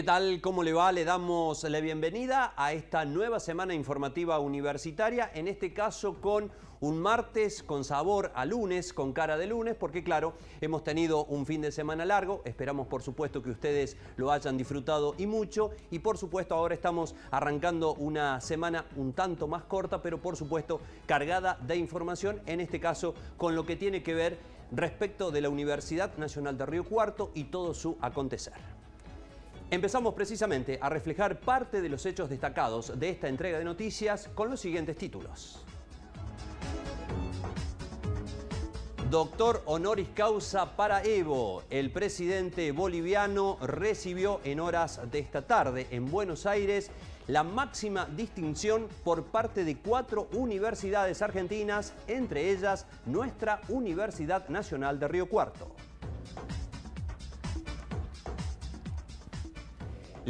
¿Qué tal? ¿Cómo le va? Le damos la bienvenida a esta nueva semana informativa universitaria, en este caso con un martes con sabor a lunes, con cara de lunes, porque claro, hemos tenido un fin de semana largo, esperamos por supuesto que ustedes lo hayan disfrutado y mucho, y por supuesto ahora estamos arrancando una semana un tanto más corta, pero por supuesto cargada de información, en este caso con lo que tiene que ver respecto de la Universidad Nacional de Río Cuarto y todo su acontecer. Empezamos precisamente a reflejar parte de los hechos destacados de esta entrega de noticias con los siguientes títulos. Doctor honoris causa para Evo. El presidente boliviano recibió en horas de esta tarde en Buenos Aires la máxima distinción por parte de cuatro universidades argentinas, entre ellas nuestra Universidad Nacional de Río Cuarto.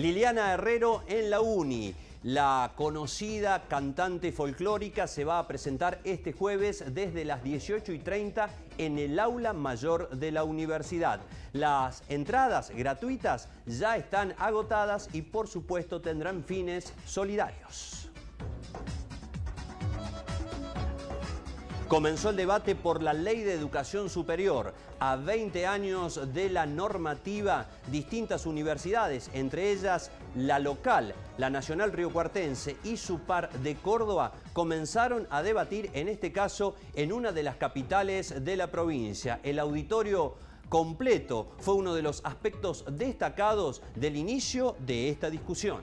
Liliana Herrero en la Uni. La conocida cantante folclórica se va a presentar este jueves desde las 18 y 30 en el aula mayor de la universidad. Las entradas gratuitas ya están agotadas y por supuesto tendrán fines solidarios. Comenzó el debate por la Ley de Educación Superior. A 20 años de la normativa, distintas universidades, entre ellas la local, la Nacional Río Cuartense y su par de Córdoba, comenzaron a debatir, en este caso, en una de las capitales de la provincia. El auditorio completo fue uno de los aspectos destacados del inicio de esta discusión.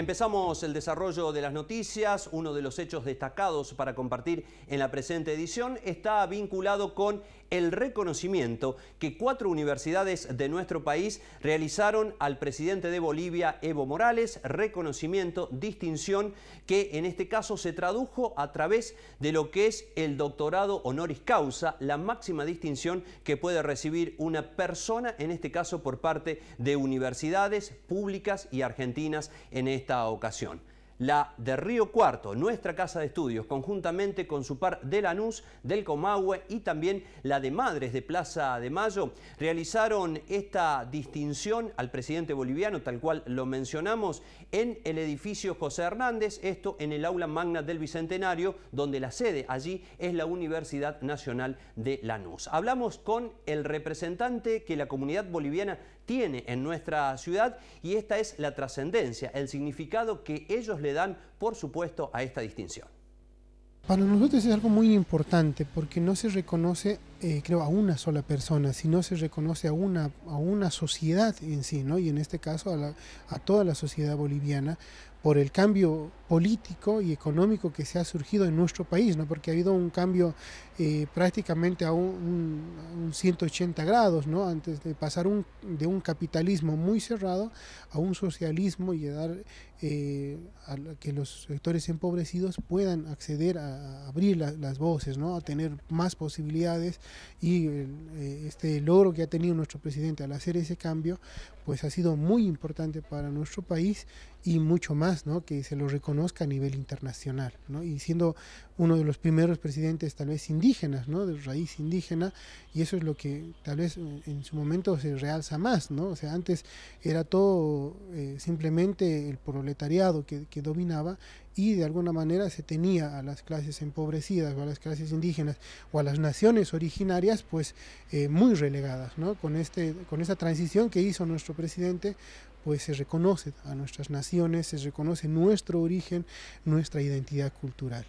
Empezamos el desarrollo de las noticias. Uno de los hechos destacados para compartir en la presente edición está vinculado con el reconocimiento que cuatro universidades de nuestro país realizaron al presidente de Bolivia, Evo Morales, reconocimiento, distinción, que en este caso se tradujo a través de lo que es el doctorado honoris causa, la máxima distinción que puede recibir una persona, en este caso por parte de universidades públicas y argentinas en esta ocasión la de Río Cuarto, nuestra casa de estudios, conjuntamente con su par de Lanús, del Comahue y también la de Madres de Plaza de Mayo, realizaron esta distinción al presidente boliviano, tal cual lo mencionamos, en el edificio José Hernández, esto en el aula magna del Bicentenario, donde la sede allí es la Universidad Nacional de Lanús. Hablamos con el representante que la comunidad boliviana tiene en nuestra ciudad y esta es la trascendencia, el significado que ellos le dan, por supuesto, a esta distinción. Para nosotros es algo muy importante porque no se reconoce, eh, creo, a una sola persona, sino se reconoce a una, a una sociedad en sí, ¿no? Y en este caso a toda la sociedad boliviana, por el cambio político y económico que se ha surgido en nuestro país, ¿no? porque ha habido un cambio eh, prácticamente a un, 180 grados, ¿no? antes de pasar de un capitalismo muy cerrado a un socialismo y dar eh, a que los sectores empobrecidos puedan acceder a, abrir las voces, ¿no? a tener más posibilidades y eh, este logro que ha tenido nuestro presidente al hacer ese cambio, pues ha sido muy importante para nuestro país y mucho más, ¿no? que se lo reconozca a nivel internacional. Y siendo uno de los primeros presidentes tal vez indígenas, de raíz indígena, y eso es lo que tal vez en su momento se realza más. ¿no? O sea, antes era todo eh, simplemente el proletariado que, dominaba y de alguna manera se tenía a las clases empobrecidas o a las clases indígenas o a las naciones originarias pues eh, muy relegadas ¿no? con, este, con esta transición que hizo nuestro presidente pues se reconoce a nuestras naciones, se reconoce nuestro origen, nuestra identidad cultural.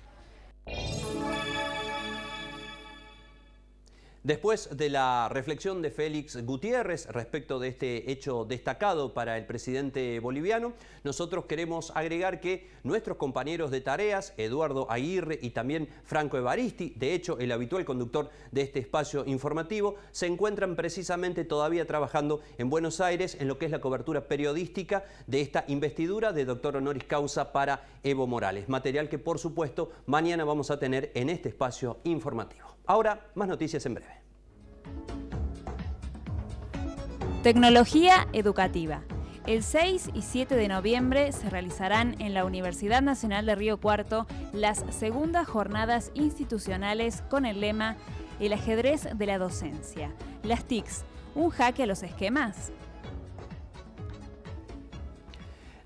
Después de la reflexión de Félix Gutiérrez respecto de este hecho destacado para el presidente boliviano, nosotros queremos agregar que nuestros compañeros de tareas, Eduardo Aguirre y también Franco Evaristi, de hecho el habitual conductor de este espacio informativo, se encuentran precisamente todavía trabajando en Buenos Aires en lo que es la cobertura periodística de esta investidura de doctor honoris causa para Evo Morales. Material que por supuesto mañana vamos a tener en este espacio informativo. Ahora, más noticias en breve. Tecnología educativa. El 6 y 7 de noviembre se realizarán en la Universidad Nacional de Río Cuarto las segundas jornadas institucionales con el lema El ajedrez de la docencia. Las TICs, un jaque a los esquemas.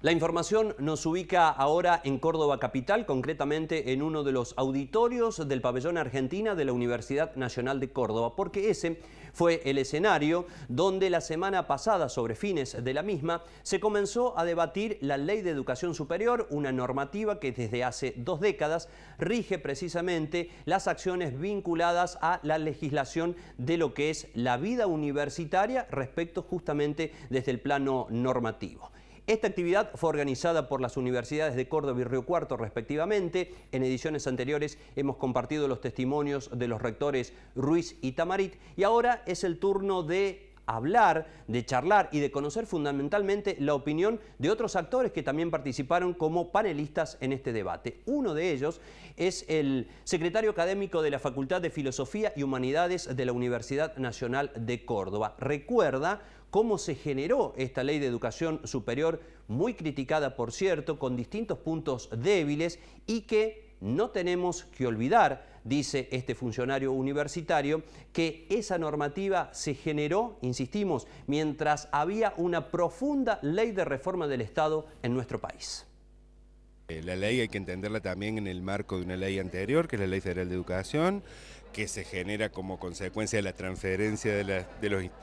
La información nos ubica ahora en Córdoba Capital, concretamente en uno de los auditorios del pabellón Argentina de la Universidad Nacional de Córdoba, porque ese fue el escenario donde la semana pasada, sobre fines de la misma, se comenzó a debatir la Ley de Educación Superior, una normativa que desde hace dos décadas rige precisamente las acciones vinculadas a la legislación de lo que es la vida universitaria respecto justamente desde el plano normativo. Esta actividad fue organizada por las universidades de Córdoba y Río Cuarto respectivamente. En ediciones anteriores hemos compartido los testimonios de los rectores Ruiz y Tamarit y ahora es el turno de hablar, de charlar y de conocer fundamentalmente la opinión de otros actores que también participaron como panelistas en este debate. Uno de ellos es el secretario académico de la Facultad de Filosofía y Humanidades de la Universidad Nacional de Córdoba. Recuerda cómo se generó esta ley de educación superior, muy criticada por cierto, con distintos puntos débiles y que no tenemos que olvidar, dice este funcionario universitario, que esa normativa se generó, insistimos, mientras había una profunda ley de reforma del Estado en nuestro país. Eh, la ley hay que entenderla también en el marco de una ley anterior, que es la Ley Federal de Educación, que se genera como consecuencia de la transferencia de,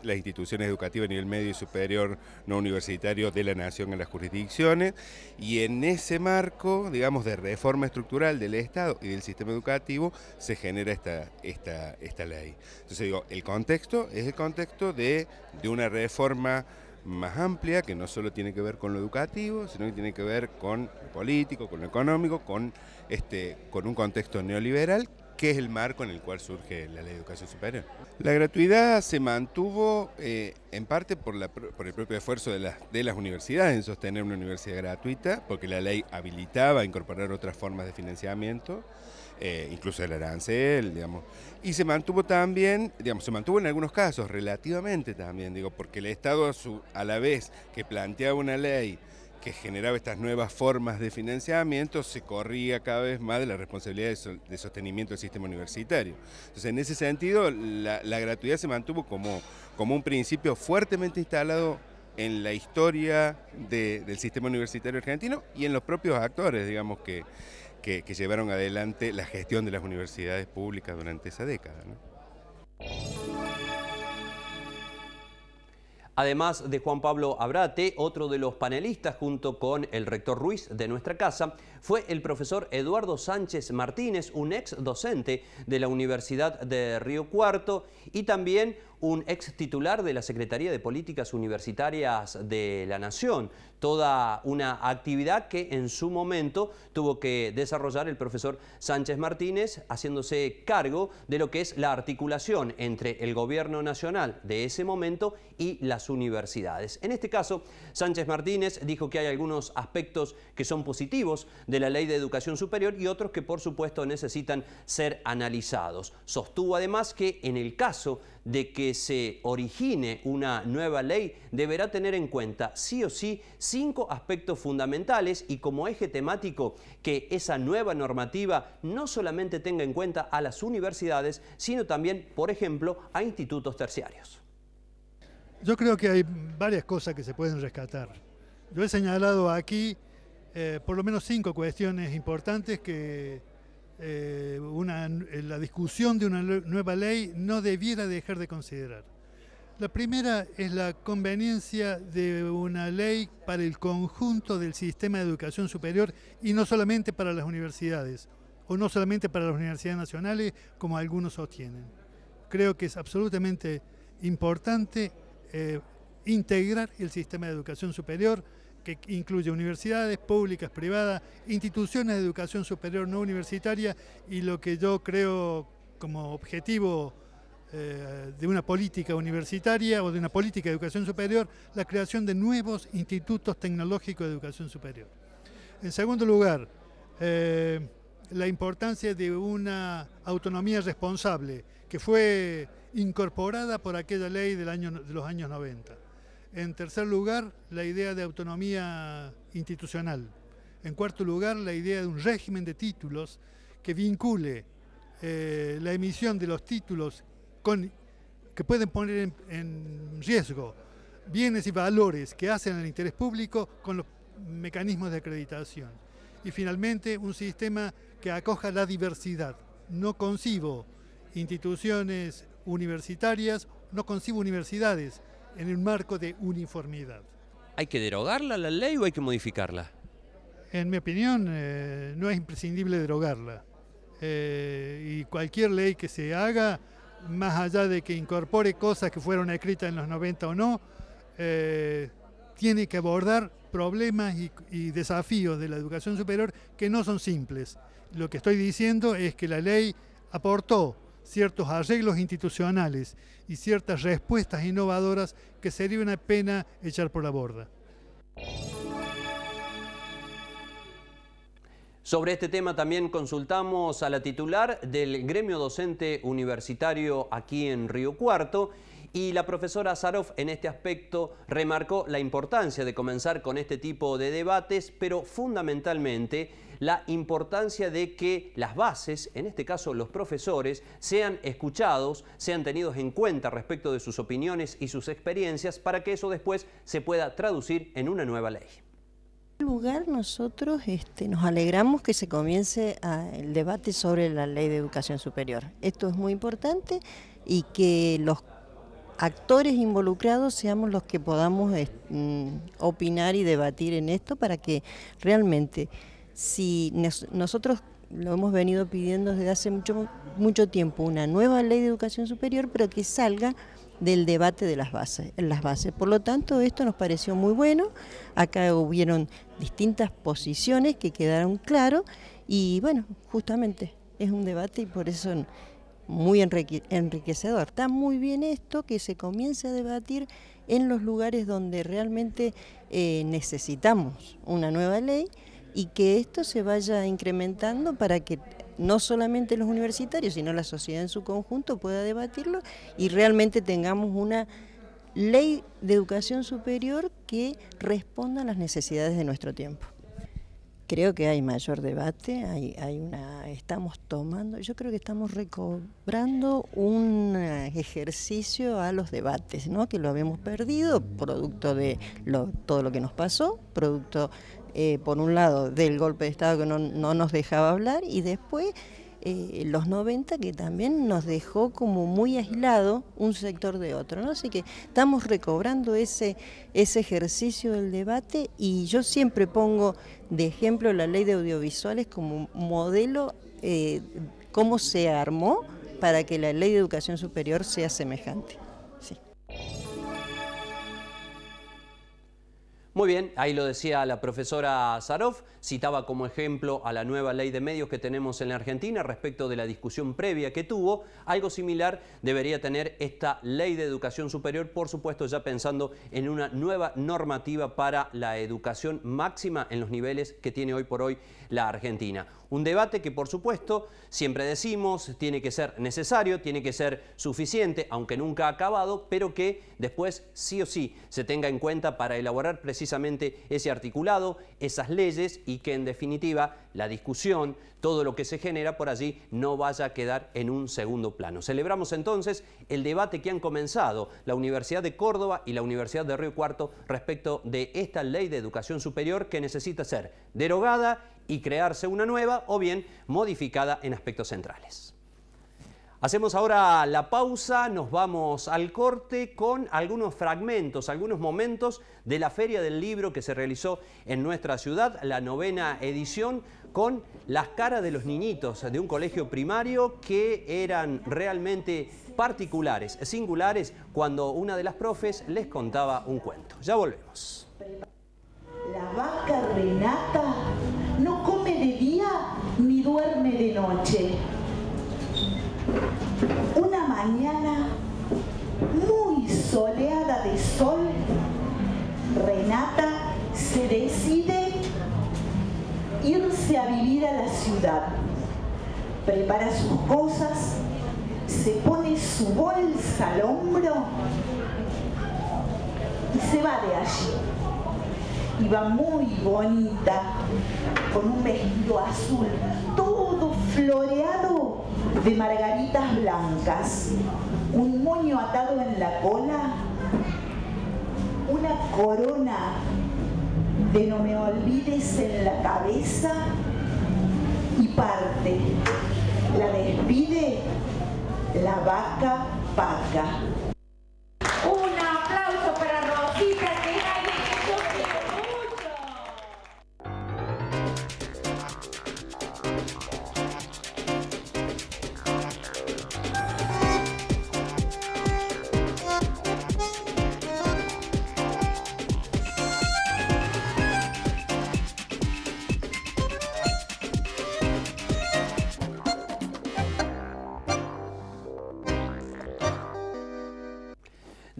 las instituciones educativas a nivel medio y superior no universitario de la nación en las jurisdicciones. Y en ese marco, digamos, de reforma estructural del Estado y del sistema educativo, se genera esta, esta, ley. Entonces digo, el contexto es el contexto de, una reforma más amplia, que no solo tiene que ver con lo educativo, sino que tiene que ver con lo político, con lo económico, con, este, con un contexto neoliberal que es el marco en el cual surge la ley de educación superior. La gratuidad se mantuvo eh, en parte por, el propio esfuerzo de, las universidades en sostener una universidad gratuita, porque la ley habilitaba incorporar otras formas de financiamiento. Eh, incluso el arancel, digamos. Y se mantuvo también, digamos, se mantuvo en algunos casos, relativamente también, digo, porque el Estado a la vez que planteaba una ley que generaba estas nuevas formas de financiamiento, se corría cada vez más de la responsabilidad de, sostenimiento del sistema universitario. Entonces, en ese sentido, la, gratuidad se mantuvo como, como un principio fuertemente instalado en la historia del sistema universitario argentino y en los propios actores, digamos, que, que, llevaron adelante la gestión de las universidades públicas durante esa década. Además de Juan Pablo Abrate, otro de los panelistas junto con el rector Ruiz de nuestra casa fue el profesor Eduardo Sánchez Martínez, un ex docente de la Universidad de Río Cuarto y también un ex titular de la Secretaría de Políticas Universitarias de la Nación. Toda una actividad que en su momento tuvo que desarrollar el profesor Sánchez Martínez, haciéndose cargo de lo que es la articulación entre el gobierno nacional de ese momento y las universidades. En este caso, Sánchez Martínez dijo que hay algunos aspectos que son positivos de la ley de educación superior y otros que por supuesto necesitan ser analizados. Sostuvo además que en el caso de que se origine una nueva ley deberá tener en cuenta sí o sí cinco aspectos fundamentales y como eje temático que esa nueva normativa no solamente tenga en cuenta a las universidades, sino también, por ejemplo, a institutos terciarios. Yo creo que hay varias cosas que se pueden rescatar. Yo he señalado aquí eh, por lo menos cinco cuestiones importantes que eh, eh, la discusión de una nueva ley no debiera dejar de considerar. La primera es la conveniencia de una ley para el conjunto del sistema de educación superior y no solamente para las universidades, o no solamente para las universidades nacionales, como algunos sostienen. Creo que es absolutamente importante eh, integrar el sistema de educación superior que incluye universidades públicas, privadas, instituciones de educación superior no universitaria y lo que yo creo como objetivo eh, de una política universitaria o de una política de educación superior, la creación de nuevos institutos tecnológicos de educación superior. En segundo lugar, eh, la importancia de una autonomía responsable que fue incorporada por aquella ley del año, de los años 90. En tercer lugar, la idea de autonomía institucional. En cuarto lugar, la idea de un régimen de títulos que vincule eh, la emisión de los títulos con, que pueden poner en, riesgo bienes y valores que hacen el interés público con los mecanismos de acreditación. Y finalmente, un sistema que acoja la diversidad. No concibo instituciones universitarias, no concibo universidades en el marco de uniformidad. ¿Hay que derogarla la ley o hay que modificarla? En mi opinión, eh, no es imprescindible derogarla. Eh, y cualquier ley que se haga, más allá de que incorpore cosas que fueron escritas en los 90 o no, eh, tiene que abordar problemas y, desafíos de la educación superior que no son simples. Lo que estoy diciendo es que la ley aportó ciertos arreglos institucionales y ciertas respuestas innovadoras que sería una pena echar por la borda. Sobre este tema también consultamos a la titular del gremio docente universitario aquí en Río Cuarto y la profesora Zaroff en este aspecto remarcó la importancia de comenzar con este tipo de debates, pero fundamentalmente la importancia de que las bases, en este caso los profesores, sean escuchados, sean tenidos en cuenta respecto de sus opiniones y sus experiencias para que eso después se pueda traducir en una nueva ley En lugar nosotros este, nos alegramos que se comience ah, el debate sobre la ley de educación superior. Esto es muy importante y que los actores involucrados seamos los que podamos eh, mm, opinar y debatir en esto para que realmente, si nosotros lo hemos venido pidiendo desde hace mucho, mucho tiempo, una nueva ley de educación superior, pero que salga del debate de las bases, las bases. Por lo tanto, esto nos pareció muy bueno. Acá hubieron distintas posiciones que quedaron claras y bueno, justamente es un debate y por eso muy enriquecedor. Está muy bien esto que se comience a debatir en los lugares donde realmente eh, necesitamos una nueva ley y que esto se vaya incrementando para que no solamente los universitarios, sino la sociedad en su conjunto pueda debatirlo y realmente tengamos una ley de educación superior que responda a las necesidades de nuestro tiempo creo que hay mayor debate, hay, una, estamos tomando, yo creo que estamos recobrando un eh, ejercicio a los debates, ¿no? que lo habíamos perdido, producto de todo lo que nos pasó, producto, eh, por un lado, del golpe de Estado que no, no nos dejaba hablar y después eh, los 90 que también nos dejó como muy aislado un sector de otro, ¿no? Así que estamos recobrando ese, ese ejercicio del debate y yo siempre pongo de ejemplo la ley de audiovisuales como modelo, eh, cómo se armó para que la ley de educación superior sea semejante. Muy bien, ahí lo decía la profesora Zaroff, citaba como ejemplo a la nueva ley de medios que tenemos en la Argentina respecto de la discusión previa que tuvo. Algo similar debería tener esta ley de educación superior, por supuesto ya pensando en una nueva normativa para la educación máxima en los niveles que tiene hoy por hoy la Argentina. Un debate que, por supuesto, siempre decimos, tiene que ser necesario, tiene que ser suficiente, aunque nunca ha acabado, pero que después sí o sí se tenga en cuenta para elaborar precisamente ese articulado, esas leyes y que, en definitiva, la discusión, todo lo que se genera por allí, no vaya a quedar en un segundo plano. Celebramos entonces el debate que han comenzado la Universidad de Córdoba y la Universidad de Río Cuarto respecto de esta ley de educación superior que necesita ser derogada y crearse una nueva o bien modificada en aspectos centrales. Hacemos ahora la pausa, nos vamos al corte con algunos fragmentos, algunos momentos de la Feria del Libro que se realizó en nuestra ciudad, la novena edición, con las caras de los niñitos de un colegio primario que eran realmente particulares, singulares, cuando una de las profes les contaba un cuento. Ya volvemos. irse a vivir a la ciudad. Prepara sus cosas, se pone su bolsa al hombro y se va de allí. Y va muy bonita, con un vestido azul, todo floreado de margaritas blancas, un moño atado en la cola, una corona de no me olvides en la cabeza y parte. La despide la vaca paca.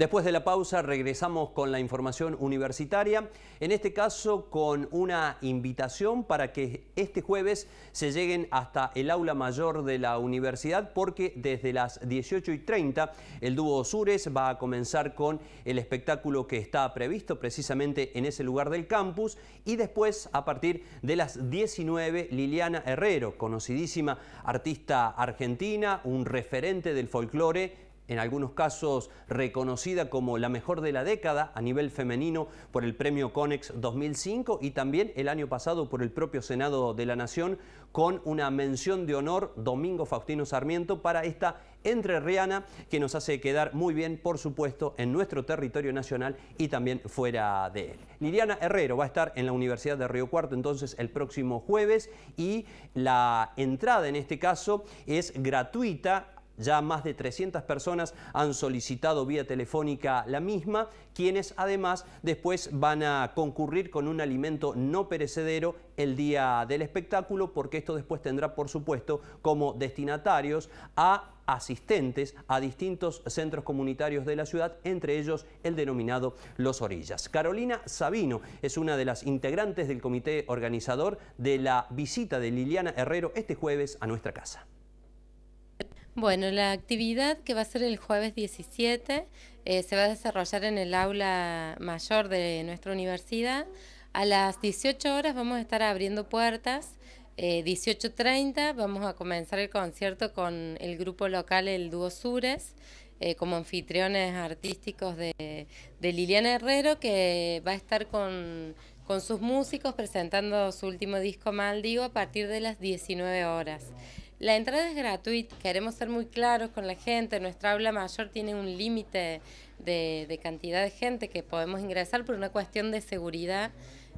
Después de la pausa regresamos con la información universitaria, en este caso con una invitación para que este jueves se lleguen hasta el aula mayor de la universidad porque desde las 18 y 30 el dúo Sures va a comenzar con el espectáculo que está previsto precisamente en ese lugar del campus y después a partir de las 19 Liliana Herrero, conocidísima artista argentina, un referente del folclore en algunos casos reconocida como la mejor de la década a nivel femenino por el premio CONEX 2005 y también el año pasado por el propio Senado de la Nación con una mención de honor Domingo Faustino Sarmiento para esta entrerriana que nos hace quedar muy bien, por supuesto, en nuestro territorio nacional y también fuera de él. Liliana Herrero va a estar en la Universidad de Río Cuarto entonces el próximo jueves y la entrada en este caso es gratuita ya más de 300 personas han solicitado vía telefónica la misma, quienes además después van a concurrir con un alimento no perecedero el día del espectáculo, porque esto después tendrá, por supuesto, como destinatarios a asistentes a distintos centros comunitarios de la ciudad, entre ellos el denominado Los Orillas. Carolina Sabino es una de las integrantes del comité organizador de la visita de Liliana Herrero este jueves a nuestra casa. Bueno, la actividad que va a ser el jueves 17 eh, se va a desarrollar en el aula mayor de nuestra universidad. A las 18 horas vamos a estar abriendo puertas. 18.30 eh, vamos a comenzar el concierto con el grupo local, el dúo Sures, eh, como anfitriones artísticos de, Liliana Herrero, que va a estar con, con sus músicos presentando su último disco Maldigo a partir de las 19 horas. La entrada es gratuita, queremos ser muy claros con la gente, nuestra aula mayor tiene un límite de, cantidad de gente que podemos ingresar por una cuestión de seguridad.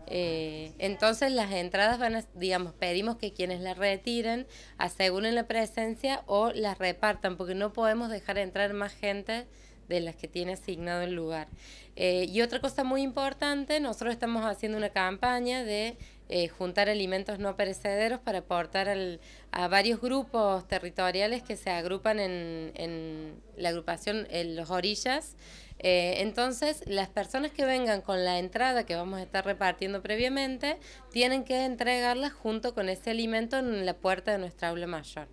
Eh, entonces las entradas van a, digamos, pedimos que quienes las retiren aseguren la presencia o las repartan, porque no podemos dejar entrar más gente de las que tiene asignado el lugar. Eh, y otra cosa muy importante, nosotros estamos haciendo una campaña de eh, juntar alimentos no perecederos para aportar a varios grupos territoriales que se agrupan en, la agrupación en Los Orillas. Eh, entonces, las personas que vengan con la entrada que vamos a estar repartiendo previamente, tienen que entregarla junto con ese alimento en la puerta de nuestra aula mayor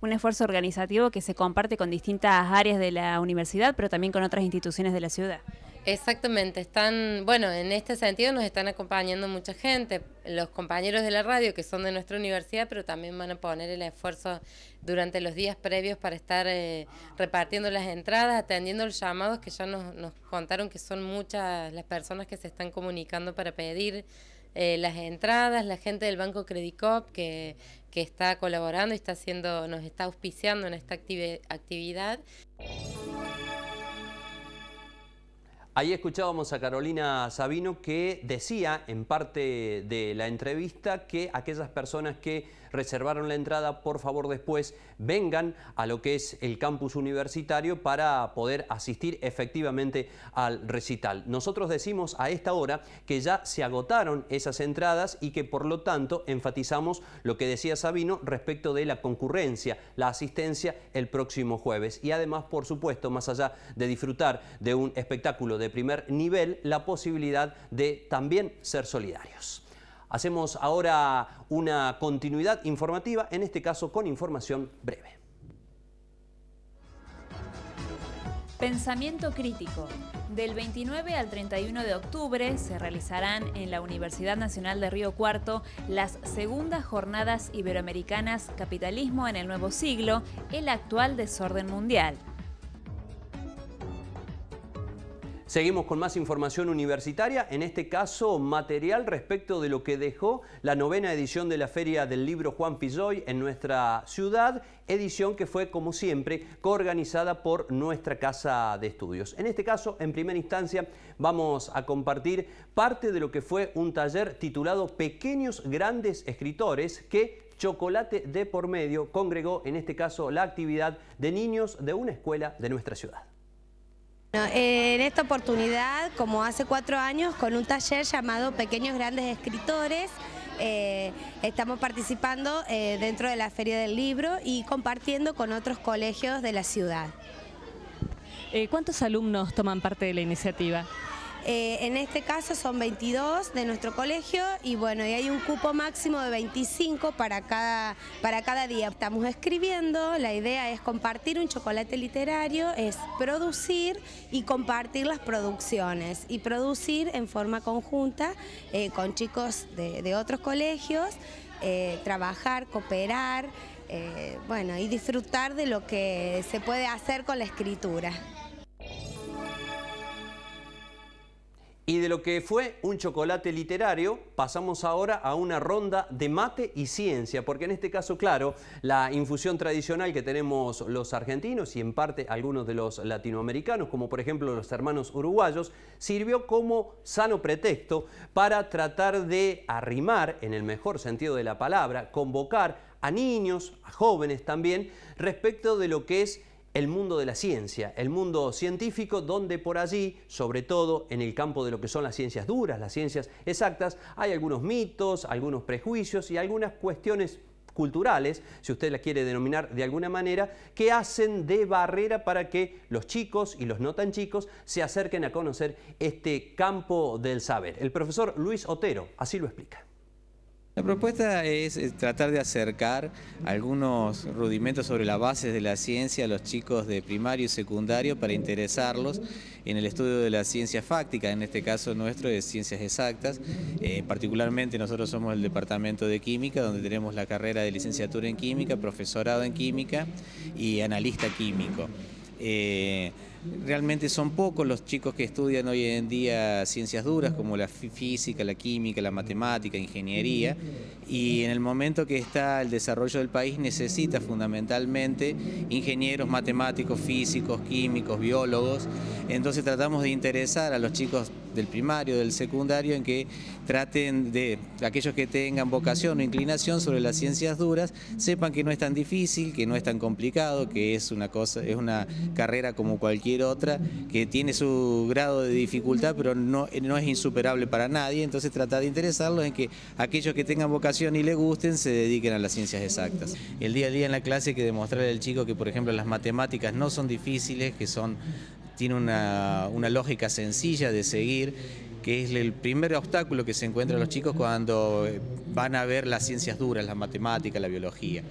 un esfuerzo organizativo que se comparte con distintas áreas de la universidad, pero también con otras instituciones de la ciudad. Exactamente, están, bueno, en este sentido nos están acompañando mucha gente, los compañeros de la radio que son de nuestra universidad, pero también van a poner el esfuerzo durante los días previos para estar eh, repartiendo las entradas, atendiendo los llamados que ya nos, nos, contaron que son muchas las personas que se están comunicando para pedir eh, las entradas, la gente del Banco Credicop que, que está colaborando y está haciendo, nos está auspiciando en esta actividad. Ahí escuchábamos a Carolina Sabino que decía en parte de la entrevista que aquellas personas que reservaron la entrada, por favor después vengan a lo que es el campus universitario para poder asistir efectivamente al recital. Nosotros decimos a esta hora que ya se agotaron esas entradas y que por lo tanto enfatizamos lo que decía Sabino respecto de la concurrencia, la asistencia el próximo jueves. Y además, por supuesto, más allá de disfrutar de un espectáculo de primer nivel, la posibilidad de también ser solidarios. Hacemos ahora una continuidad informativa, en este caso con información breve. Pensamiento crítico. Del 29 al 31 de octubre se realizarán en la Universidad Nacional de Río Cuarto las segundas jornadas iberoamericanas Capitalismo en el Nuevo Siglo, el actual desorden mundial. Seguimos con más información universitaria, en este caso material respecto de lo que dejó la novena edición de la Feria del Libro Juan Pizoy en nuestra ciudad, edición que fue, como siempre, coorganizada por nuestra Casa de Estudios. En este caso, en primera instancia, vamos a compartir parte de lo que fue un taller titulado Pequeños Grandes Escritores que Chocolate de por medio congregó, en este caso, la actividad de niños de una escuela de nuestra ciudad. En esta oportunidad, como hace cuatro años, con un taller llamado Pequeños Grandes Escritores, eh, estamos participando eh, dentro de la Feria del Libro y compartiendo con otros colegios de la ciudad. Eh, ¿Cuántos alumnos toman parte de la iniciativa? Eh, en este caso son 22 de nuestro colegio y bueno, y hay un cupo máximo de 25 para cada, día. Estamos escribiendo, la idea es compartir un chocolate literario, es producir y compartir las producciones y producir en forma conjunta eh, con chicos de, otros colegios, eh, trabajar, cooperar, bueno, y disfrutar de lo que se puede hacer con la escritura. Y de lo que fue un chocolate literario, pasamos ahora a una ronda de mate y ciencia, porque en este caso, claro, la infusión tradicional que tenemos los argentinos y en parte algunos de los latinoamericanos, como por ejemplo los hermanos uruguayos, sirvió como sano pretexto para tratar de arrimar, en el mejor sentido de la palabra, convocar a niños, a jóvenes también, respecto de lo que es el mundo de la ciencia, el mundo científico, donde por allí, sobre todo en el campo de lo que son las ciencias duras, las ciencias exactas, hay algunos mitos, algunos prejuicios y algunas cuestiones culturales, si usted las quiere denominar de alguna manera, que hacen de barrera para que los chicos y los no tan chicos se acerquen a conocer este campo del saber. El profesor Luis Otero así lo explica. La propuesta es tratar de acercar algunos rudimentos sobre las bases de la ciencia a los chicos de primario y secundario para interesarlos en el estudio de la ciencia fáctica, en este caso nuestro de ciencias exactas. Eh, particularmente nosotros somos el departamento de química, donde tenemos la carrera de licenciatura en química, profesorado en química y analista químico. Eh, Realmente son pocos los chicos que estudian hoy en día ciencias duras como la física, la química, la matemática, ingeniería y en el momento que está el desarrollo del país necesita fundamentalmente ingenieros, matemáticos, físicos, químicos, biólogos. Entonces tratamos de interesar a los chicos del primario, del secundario, en que traten de, aquellos que tengan vocación o inclinación sobre las ciencias duras, sepan que no es tan difícil, que no es tan complicado, que es una cosa, es una carrera como cualquier otra, que tiene su grado de dificultad, pero no, es insuperable para nadie, entonces tratar de interesarlos en que aquellos que tengan vocación y le gusten se dediquen a las ciencias exactas. El día a día en la clase hay que demostrarle al chico que, por ejemplo, las matemáticas no son difíciles, que son tiene una, una lógica sencilla de seguir que es el primer obstáculo que se encuentran los chicos cuando van a ver las ciencias duras, la matemática, la biología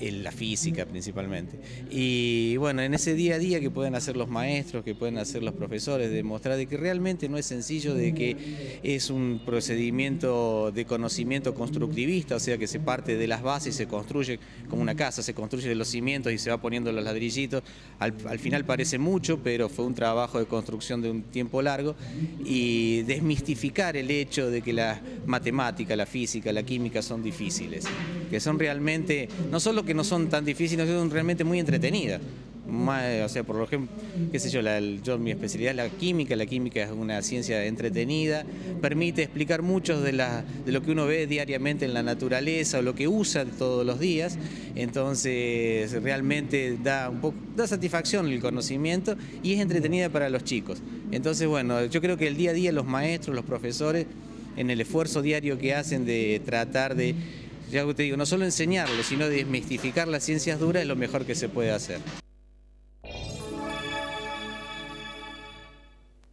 en la física principalmente. Y bueno, en ese día a día que pueden hacer los maestros, que pueden hacer los profesores, demostrar de que realmente no es sencillo, de que es un procedimiento de conocimiento constructivista, o sea que se parte de las bases, se construye como una casa, se construye de los cimientos y se va poniendo los ladrillitos. Al, final parece mucho, pero fue un trabajo de construcción de un tiempo largo y desmistificar el hecho de que la matemática, la física, la química son difíciles, que son realmente no solo que no son tan difíciles, son realmente muy entretenidas. Más, eh, o sea, por ejemplo, qué sé yo, yo, mi especialidad es la química, la química es una ciencia entretenida, permite explicar muchos de, la, de lo que uno ve diariamente en la naturaleza o lo que usan todos los días, entonces realmente da, un poco, da satisfacción el conocimiento y es entretenida para los chicos. Entonces, bueno, yo creo que el día a día los maestros, los profesores, en el esfuerzo diario que hacen de tratar de ya te digo, no solo enseñarlo, sino desmistificar las ciencias duras es lo mejor que se puede hacer.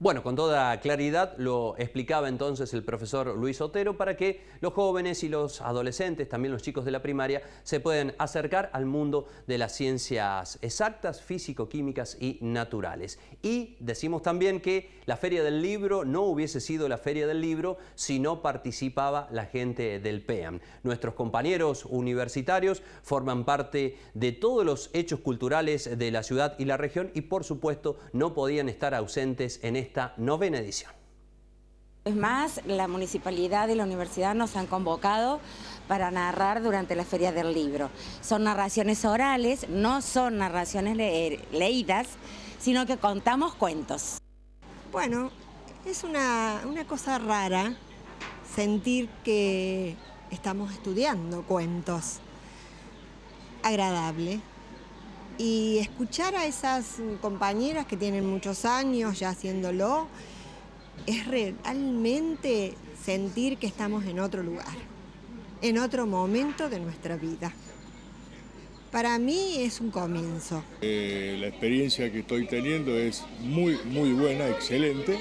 Bueno, con toda claridad lo explicaba entonces el profesor Luis Otero para que los jóvenes y los adolescentes, también los chicos de la primaria, se puedan acercar al mundo de las ciencias exactas, físico-químicas y naturales. Y decimos también que la Feria del Libro no hubiese sido la Feria del Libro si no participaba la gente del PEAM. Nuestros compañeros universitarios forman parte de todos los hechos culturales de la ciudad y la región y por supuesto no podían estar ausentes en este esta novena edición. Es más, la municipalidad y la universidad nos han convocado para narrar durante la Feria del Libro. Son narraciones orales, no son narraciones eh, leídas, sino que contamos cuentos. Bueno, es una, una cosa rara sentir que estamos estudiando cuentos. Agradable y escuchar a esas compañeras que tienen muchos años ya haciéndolo es realmente sentir que estamos en otro lugar, en otro momento de nuestra vida. Para mí es un comienzo. Eh, la experiencia que estoy teniendo es muy, muy buena, excelente,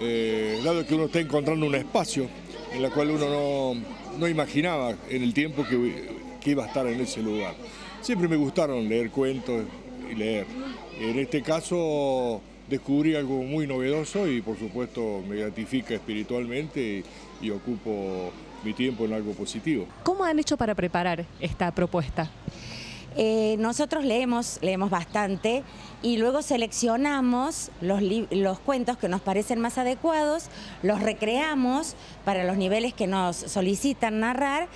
eh, dado que uno está encontrando un espacio en el cual uno no, imaginaba en el tiempo que iba a estar en ese lugar. Siempre me gustaron leer cuentos y leer. En este caso descubrí algo muy novedoso y por supuesto me gratifica espiritualmente y, ocupo mi tiempo en algo positivo. ¿Cómo han hecho para preparar esta propuesta? Eh, nosotros leemos, leemos bastante y luego seleccionamos los, cuentos que nos parecen más adecuados, los recreamos para los niveles que nos solicitan narrar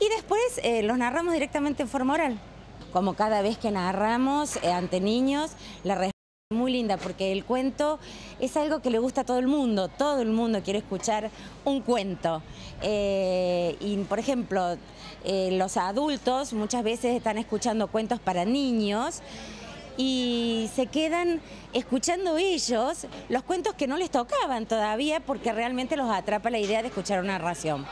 y después eh, los narramos directamente en forma oral como cada vez que narramos eh, ante niños, la respuesta es muy linda porque el cuento es algo que le gusta a todo el mundo, todo el mundo quiere escuchar un cuento. Eh, y por ejemplo, eh, los adultos muchas veces están escuchando cuentos para niños y se quedan escuchando ellos los cuentos que no les tocaban todavía porque realmente los atrapa la idea de escuchar una narración.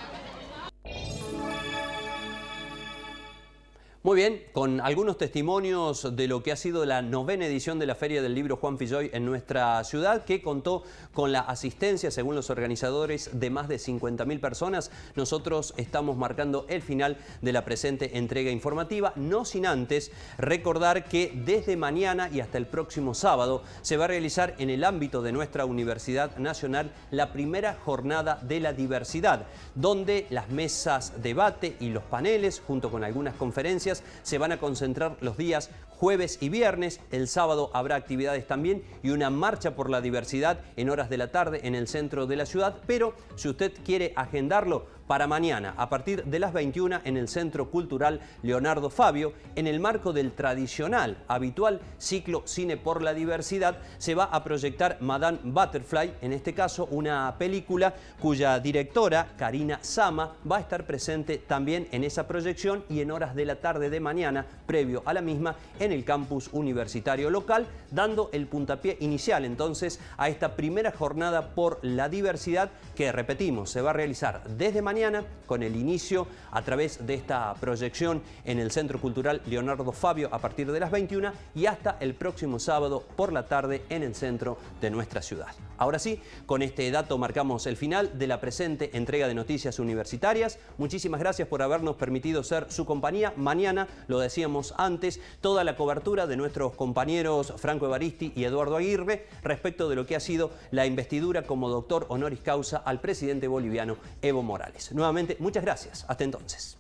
Muy bien, con algunos testimonios de lo que ha sido la novena edición de la Feria del Libro Juan Filloy en nuestra ciudad, que contó con la asistencia, según los organizadores, de más de 50.000 personas. Nosotros estamos marcando el final de la presente entrega informativa, no sin antes recordar que desde mañana y hasta el próximo sábado se va a realizar en el ámbito de nuestra Universidad Nacional la primera jornada de la diversidad, donde las mesas debate y los paneles, junto con algunas conferencias, se van a concentrar los días jueves y viernes. El sábado habrá actividades también y una marcha por la diversidad en horas de la tarde en el centro de la ciudad. Pero si usted quiere agendarlo, para mañana a partir de las 21 en el Centro Cultural Leonardo Fabio. En el marco del tradicional, habitual ciclo Cine por la Diversidad se va a proyectar Madame Butterfly, en este caso una película cuya directora, Karina Sama, va a estar presente también en esa proyección y en horas de la tarde de mañana, previo a la misma, en el campus universitario local, dando el puntapié inicial entonces a esta primera jornada por la diversidad que, repetimos, se va a realizar desde mañana con el inicio a través de esta proyección en el Centro Cultural Leonardo Fabio a partir de las 21 y hasta el próximo sábado por la tarde en el centro de nuestra ciudad. Ahora sí, con este dato marcamos el final de la presente entrega de noticias universitarias. Muchísimas gracias por habernos permitido ser su compañía. Mañana, lo decíamos antes, toda la cobertura de nuestros compañeros Franco Evaristi y Eduardo Aguirre respecto de lo que ha sido la investidura como doctor honoris causa al presidente boliviano Evo Morales nuevamente, muchas gracias. Hasta entonces.